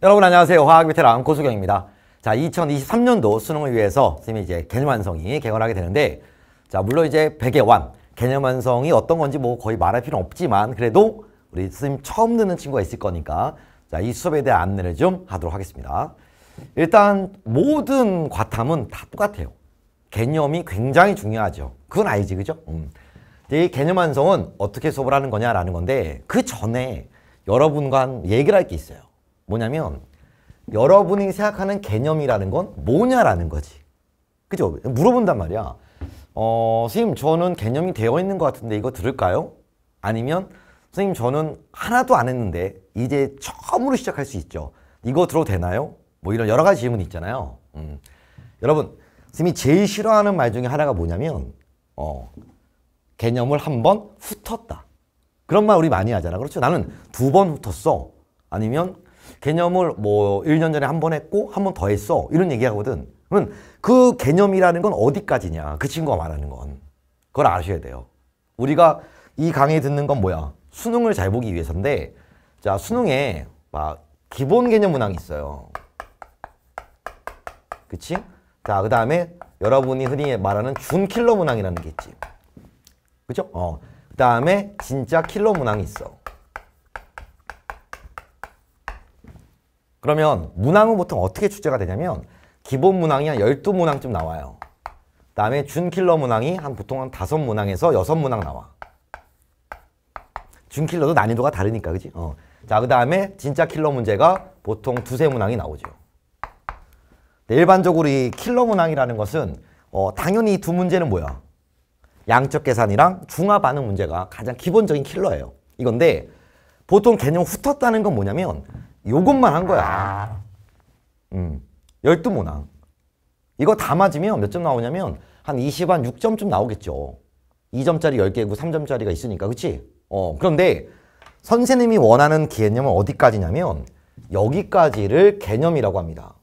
여러분 안녕하세요. 화학 베테랑 고수경입니다. 자, 2023년도 수능을 위해서 선생님이 이제 개념 완성이 개관하게 되는데 자, 물론 이제 백의 완, 개념 완성이 어떤 건지 뭐 거의 말할 필요는 없지만 그래도 우리 선생님 처음 듣는 친구가 있을 거니까 자, 이 수업에 대한 안내를 좀 하도록 하겠습니다. 일단 모든 과탐은 다 똑같아요. 개념이 굉장히 중요하죠. 그건 알지, 그죠? 음. 이 개념 완성은 어떻게 수업을 하는 거냐라는 건데 그 전에 여러분과 얘기를 할 게 있어요. 뭐냐면 여러분이 생각하는 개념이라는 건 뭐냐라는 거지. 그죠? 물어본단 말이야. 어, 선생님 저는 개념이 되어 있는 것 같은데 이거 들을까요? 아니면 선생님 저는 하나도 안 했는데 이제 처음으로 시작할 수 있죠. 이거 들어도 되나요? 뭐 이런 여러 가지 질문이 있잖아요. 음. 여러분 선생님이 제일 싫어하는 말 중에 하나가 뭐냐면 어, 개념을 한번 훑었다. 그런 말 우리 많이 하잖아. 그렇죠? 나는 두 번 훑었어. 아니면 개념을 뭐 1년 전에 한 번 했고 한 번 더 했어 이런 얘기하거든. 그러면 그 개념이라는 건 어디까지냐 그 친구가 말하는 건 그걸 아셔야 돼요. 우리가 이 강의 듣는 건 뭐야? 수능을 잘 보기 위해서인데 자 수능에 막 기본 개념 문항이 있어요. 그치? 자, 그 다음에 여러분이 흔히 말하는 준킬러 문항이라는 게 있지. 그죠? 어. 그 다음에 진짜 킬러 문항이 있어. 그러면 문항은 보통 어떻게 출제가 되냐면 기본 문항이 한 12문항쯤 나와요. 그 다음에 준킬러 문항이 한 보통 한 5문항에서 6문항 나와. 준킬러도 난이도가 다르니까 그지? 어. 자, 그 다음에 진짜 킬러 문제가 보통 두세 문항이 나오죠. 일반적으로 이 킬러 문항이라는 것은 어, 당연히 이 두 문제는 뭐야? 양적 계산이랑 중화 반응 문제가 가장 기본적인 킬러예요. 이건데 보통 개념 훑었다는 건 뭐냐면 요것만 한 거야. 아. 음. 1 2문항 이거 다 맞으면 몇 점 나오냐면 한 20, 한 6점쯤 나오겠죠. 2점짜리 10개고 3점짜리가 있으니까 그치? 어, 그런데 선생님이 원하는 개념은 어디까지냐면 여기까지를 개념이라고 합니다.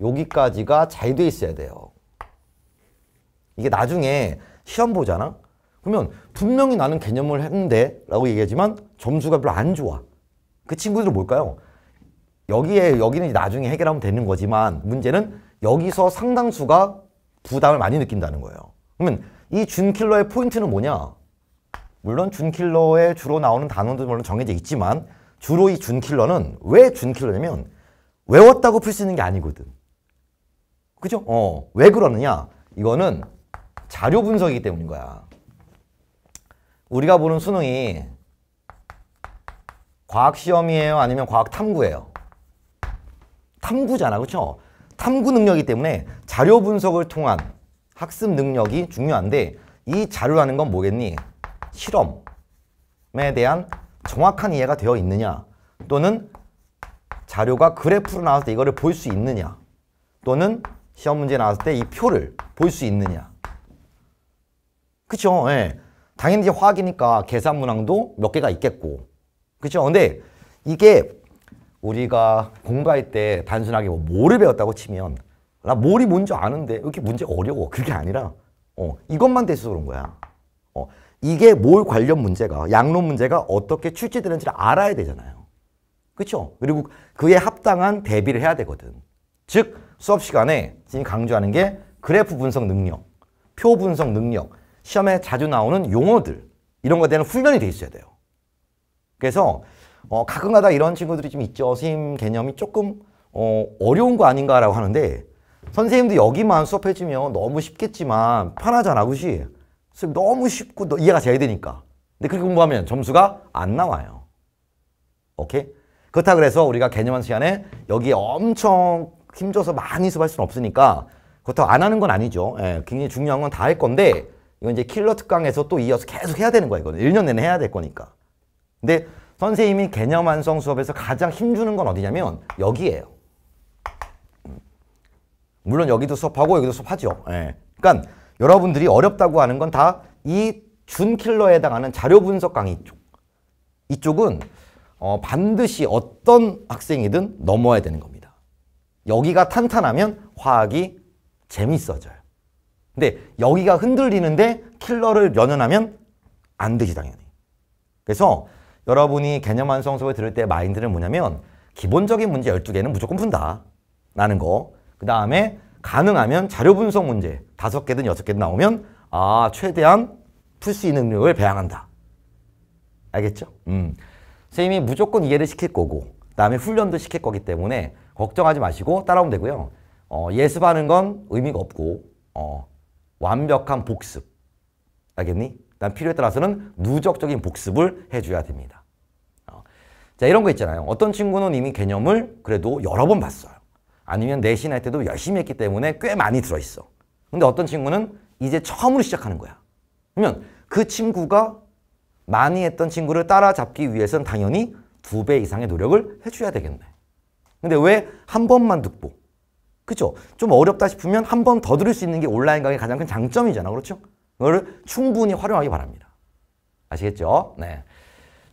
여기까지가 잘 돼 있어야 돼요. 이게 나중에 시험 보잖아? 그러면 분명히 나는 개념을 했는데 라고 얘기하지만 점수가 별로 안 좋아. 그 친구들은 뭘까요? 여기에 여기는 나중에 해결하면 되는 거지만 문제는 여기서 상당수가 부담을 많이 느낀다는 거예요. 그러면 이 준킬러의 포인트는 뭐냐? 물론 준킬러에 주로 나오는 단어도 물론 정해져 있지만 주로 이 준킬러는 왜 준킬러냐면 외웠다고 풀 수 있는 게 아니거든. 그죠? 어. 왜 그러느냐? 이거는 자료 분석이기 때문인 거야. 우리가 보는 수능이 과학 시험이에요? 아니면 과학 탐구예요? 탐구잖아, 그렇죠? 탐구 능력이기 때문에 자료 분석을 통한 학습 능력이 중요한데 이 자료라는 건 뭐겠니? 실험에 대한 정확한 이해가 되어 있느냐 또는 자료가 그래프로 나왔을 때 이거를 볼 수 있느냐 또는 시험 문제 나왔을 때 이 표를 볼 수 있느냐 그쵸? 예. 당연히 이제 화학이니까 계산 문항도 몇 개가 있겠고 그렇죠? 근데 이게 우리가 공부할 때 단순하게 뭐 뭐를 배웠다고 치면 나 뭘이 뭔지 아는데 이렇게 문제 어려워. 그게 아니라 어, 이것만 돼서 그런 거야. 어, 이게 뭘 관련 문제가 양론 문제가 어떻게 출제되는지를 알아야 되잖아요. 그렇죠? 그리고 그에 합당한 대비를 해야 되거든. 즉 수업 시간에 지금 강조하는 게 그래프 분석 능력, 표 분석 능력, 시험에 자주 나오는 용어들 이런 것에 대한 훈련이 돼 있어야 돼요. 그래서 어, 가끔가다 이런 친구들이 좀 있죠. 선생님 개념이 조금 어, 어려운 거 아닌가라고 하는데 선생님도 여기만 수업해주면 너무 쉽겠지만 편하잖아, 그지? 선생님 너무 쉽고 너, 이해가 돼야 되니까. 근데 그렇게 공부하면 점수가 안 나와요. 오케이? 그렇다 그래서 우리가 개념한 시간에 여기에 엄청 힘줘서 많이 수업할 수는 없으니까 그렇다고 안 하는 건 아니죠. 예, 굉장히 중요한 건 다 할 건데 이건 이제 킬러 특강에서 또 이어서 계속 해야 되는 거예요거 1년 내내 해야 될 거니까. 근데 선생님이 개념 완성 수업에서 가장 힘주는 건 어디냐면 여기에요. 음. 물론 여기도 수업하고 여기도 수업하죠. 예. 그러니까 여러분들이 어렵다고 하는 건 다 이 준킬러에 해당하는 자료 분석 강의 쪽. 이쪽은 어, 반드시 어떤 학생이든 넘어야 되는 겁니다. 여기가 탄탄하면 화학이 재밌어져요. 근데 여기가 흔들리는데 킬러를 연연하면 안 되지 당연히. 그래서 여러분이 개념 완성 수업을 들을 때 마인드는 뭐냐면 기본적인 문제 12개는 무조건 푼다. 라는 거. 그 다음에 가능하면 자료 분석 문제 5개든 6개든 나오면 아 최대한 풀 수 있는 능력을 배양한다. 알겠죠? 음. 선생님이 무조건 이해를 시킬 거고 그 다음에 훈련도 시킬 거기 때문에 걱정하지 마시고 따라오면 되고요. 어, 예습하는 건 의미가 없고 어, 완벽한 복습. 알겠니? 난 필요에 따라서는 누적적인 복습을 해줘야 됩니다. 자 이런 거 있잖아요. 어떤 친구는 이미 개념을 그래도 여러 번 봤어요. 아니면 내신 할 때도 열심히 했기 때문에 꽤 많이 들어있어. 근데 어떤 친구는 이제 처음으로 시작하는 거야. 그러면 그 친구가 많이 했던 친구를 따라잡기 위해서는 당연히 두 배 이상의 노력을 해줘야 되겠네. 근데 왜 한 번만 듣고 그죠? 좀 어렵다 싶으면 한 번 더 들을 수 있는 게 온라인 강의 가장 큰 장점이잖아. 그렇죠? 그거를 충분히 활용하기 바랍니다. 아시겠죠? 네.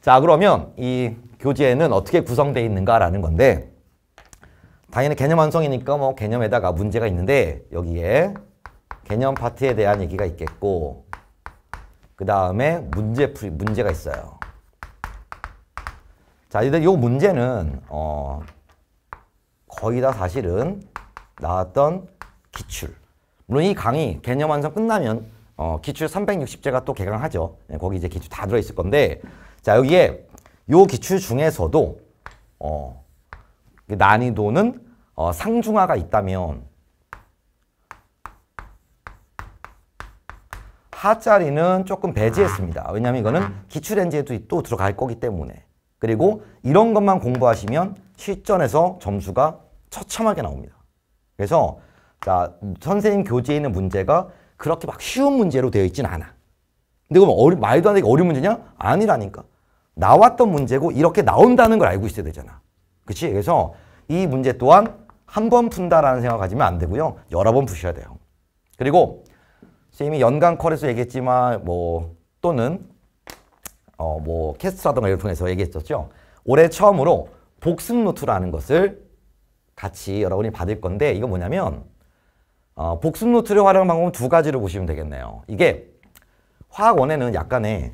자, 그러면 이 교재는 어떻게 구성되어 있는가라는 건데 당연히 개념 완성이니까 뭐 개념에다가 문제가 있는데 여기에 개념 파트에 대한 얘기가 있겠고 그 다음에 문제 풀이 문제가 있어요. 자, 이제 요 문제는 어 거의 다 사실은 나왔던 기출. 물론 이 강의 개념 완성 끝나면 어 기출 360제가 또 개강하죠. 예, 거기 이제 기출 다 들어 있을 건데 자, 여기에 요 기출 중에서도 어, 난이도는 어, 상중하가 있다면 하짜리는 조금 배제했습니다. 왜냐하면 이거는 음. 기출엔즈에도또 들어갈 거기 때문에 그리고 이런 것만 공부하시면 실전에서 점수가 처참하게 나옵니다. 그래서 자 선생님 교재에 있는 문제가 그렇게 막 쉬운 문제로 되어 있진 않아. 근데 그럼 어리, 말도 안 되게 어려운 문제냐? 아니라니까. 나왔던 문제고 이렇게 나온다는 걸 알고 있어야 되잖아. 그치? 그래서 이 문제 또한 한 번 푼다라는 생각 가지면 안 되고요. 여러 번 푸셔야 돼요. 그리고 선생님이 연간 컬에서 얘기했지만 뭐 또는 어 뭐 캐스트라든가 이런 통해서 얘기했었죠. 올해 처음으로 복습 노트라는 것을 같이 여러분이 받을 건데 이거 뭐냐면 어 복습 노트를 활용한 방법은 두 가지로 보시면 되겠네요. 이게 화학 원에는 약간의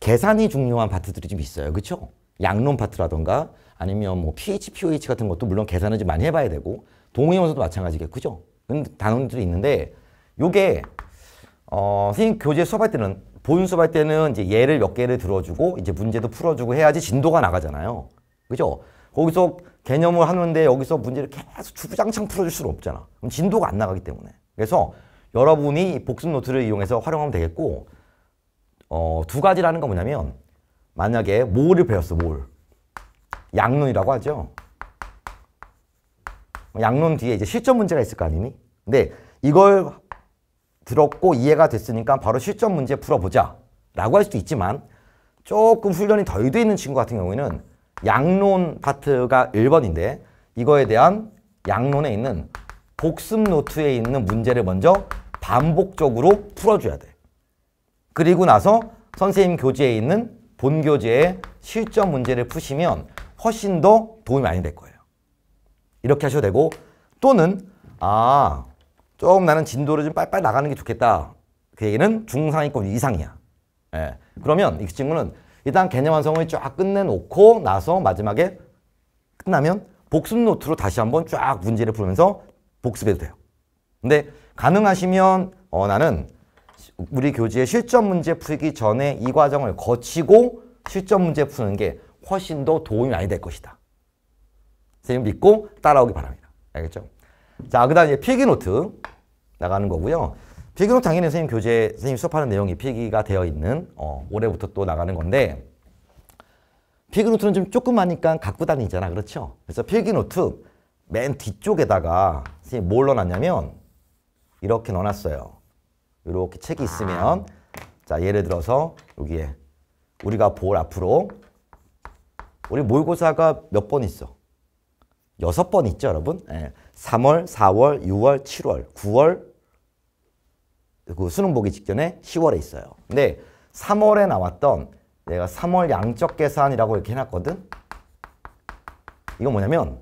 계산이 중요한 파트들이 좀 있어요. 그렇죠? 양론 파트라던가 아니면 뭐 pH, pOH 같은 것도 물론 계산을 좀 많이 해봐야 되고 동의원서도 마찬가지겠죠. 그죠? 그 단원들이 있는데 요게 어, 선생님 교재 수업할 때는 본 수업할 때는 이제 예를 몇 개를 들어주고 이제 문제도 풀어주고 해야지 진도가 나가잖아요. 그죠? 거기서 개념을 하는데 여기서 문제를 계속 주구장창 풀어줄 수는 없잖아. 그럼 진도가 안 나가기 때문에. 그래서 여러분이 복습 노트를 이용해서 활용하면 되겠고 어, 두 가지라는 건 뭐냐면 만약에 모를 배웠어, 몰. 양론이라고 하죠. 양론 뒤에 이제 실전 문제가 있을 거 아니니? 근데 이걸 들었고 이해가 됐으니까 바로 실전 문제 풀어보자 라고 할 수도 있지만 조금 훈련이 덜 돼 있는 친구 같은 경우에는 양론 파트가 1번인데 이거에 대한 양론에 있는 복습 노트에 있는 문제를 먼저 반복적으로 풀어줘야 돼. 그리고 나서 선생님 교재에 있는 본 교재의 실전 문제를 푸시면 훨씬 더 도움이 많이 될 거예요. 이렇게 하셔도 되고 또는 아 조금 나는 진도를 좀 빨빨 리리 나가는 게 좋겠다. 그 얘기는 중상위권 이상이야. 예. 그러면 이 친구는 일단 개념 완성을 쫙 끝내놓고 나서 마지막에 끝나면 복습 노트로 다시 한번 쫙 문제를 풀면서 복습해도 돼요. 근데 가능하시면 어 나는 우리 교재의 실전 문제 풀기 전에 이 과정을 거치고 실전 문제 푸는 게 훨씬 더 도움이 많이 될 것이다. 선생님 믿고 따라오기 바랍니다. 알겠죠? 자, 그 다음에 필기노트 나가는 거고요. 필기노트 당연히 선생님 교재, 선생님 수업하는 내용이 필기가 되어 있는 어, 올해부터 또 나가는 건데 필기노트는 좀 조그마니까 갖고 다니잖아. 그렇죠? 그래서 필기노트 맨 뒤쪽에다가 선생님 뭘 넣어놨냐면 이렇게 넣어놨어요. 이렇게 책이 아. 있으면 자 예를 들어서 여기에 우리가 볼 앞으로 우리 모의고사가 몇 번 있어? 여섯 번 있죠 여러분? 예. 3월, 4월, 6월, 7월, 9월 그 수능 보기 직전에 10월에 있어요. 근데 3월에 나왔던 내가 3월 양적 계산이라고 이렇게 해놨거든? 이건 뭐냐면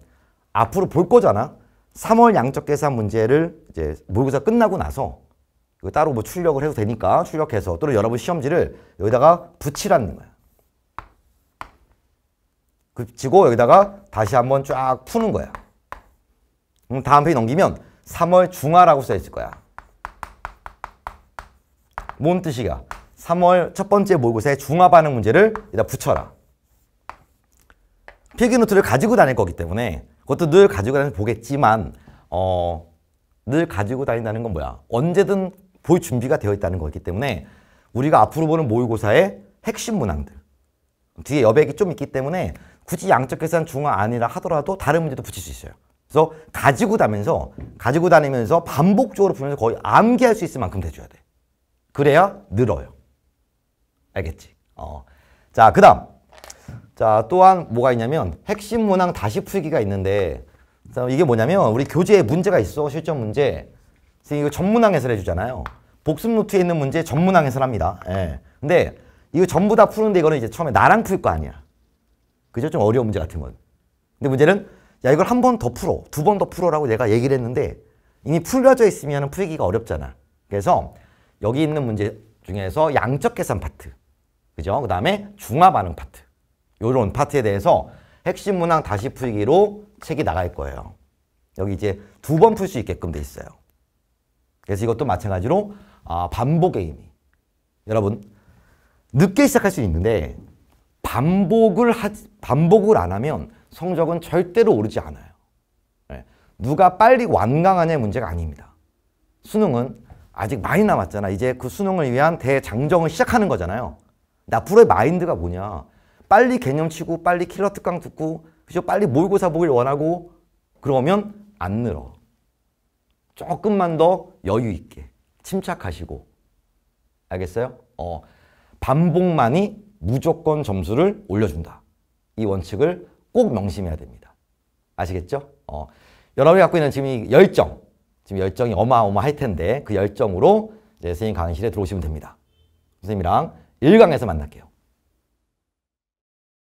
앞으로 볼 거잖아. 3월 양적 계산 문제를 이제 모의고사 끝나고 나서 이거 따로 뭐 출력을 해도 되니까 출력해서 또는 여러분 시험지를 여기다가 붙이라는 거야. 붙이고 여기다가 다시 한번 쫙 푸는 거야. 그럼 음, 다음 페이지 넘기면 3월 중하라고 써 있을 거야. 뭔 뜻이야? 3월 첫 번째 모의고사의 중하 반응 문제를 여기다 붙여라. 필기노트를 가지고 다닐 거기 때문에 그것도 늘 가지고 다니면 보겠지만 어, 늘 가지고 다닌다는 건 뭐야? 언제든 볼 준비가 되어 있다는 거기 때문에 우리가 앞으로 보는 모의고사의 핵심 문항들 뒤에 여백이 좀 있기 때문에 굳이 양적 계산 중화 아니라 하더라도 다른 문제도 붙일 수 있어요. 그래서 가지고 다면서 가지고 다니면서 반복적으로 보면서 거의 암기할 수 있을 만큼 돼줘야 돼. 그래야 늘어요. 알겠지? 어. 자, 그다음. 자, 또한 뭐가 있냐면 핵심 문항 다시 풀기가 있는데 이게 뭐냐면 우리 교재에 문제가 있어. 실전 문제. 선생님 이거 전문항 해설해 주잖아요. 복습 노트에 있는 문제 전문항 해설합니다. 예. 근데 이거 전부 다 푸는데 이거는 이제 처음에 나랑 풀 거 아니야. 그죠? 좀 어려운 문제 같은 건. 근데 문제는 야 이걸 한 번 더 풀어. 두 번 더 풀어라고 내가 얘기를 했는데 이미 풀려져 있으면 풀기가 어렵잖아. 그래서 여기 있는 문제 중에서 양적 계산 파트. 그죠? 그 다음에 중화 반응 파트. 요런 파트에 대해서 핵심 문항 다시 풀기로 책이 나갈 거예요. 여기 이제 두 번 풀 수 있게끔 돼 있어요. 그래서 이것도 마찬가지로 아, 반복의 의미. 여러분 늦게 시작할 수 있는데 반복을 하, 반복을 안 하면 성적은 절대로 오르지 않아요. 네. 누가 빨리 완강하냐의 문제가 아닙니다. 수능은 아직 많이 남았잖아. 이제 그 수능을 위한 대장정을 시작하는 거잖아요. 나 프로의 마인드가 뭐냐. 빨리 개념 치고 빨리 킬러 특강 듣고 그죠? 빨리 모고사 보길 원하고 그러면 안 늘어. 조금만 더 여유 있게 침착하시고 알겠어요? 어, 반복만이 무조건 점수를 올려준다. 이 원칙을 꼭 명심해야 됩니다. 아시겠죠? 어, 여러분이 갖고 있는 지금 이 열정, 지금 열정이 어마어마할 텐데 그 열정으로 이제 선생님 강의실에 들어오시면 됩니다. 선생님이랑 1강에서 만날게요.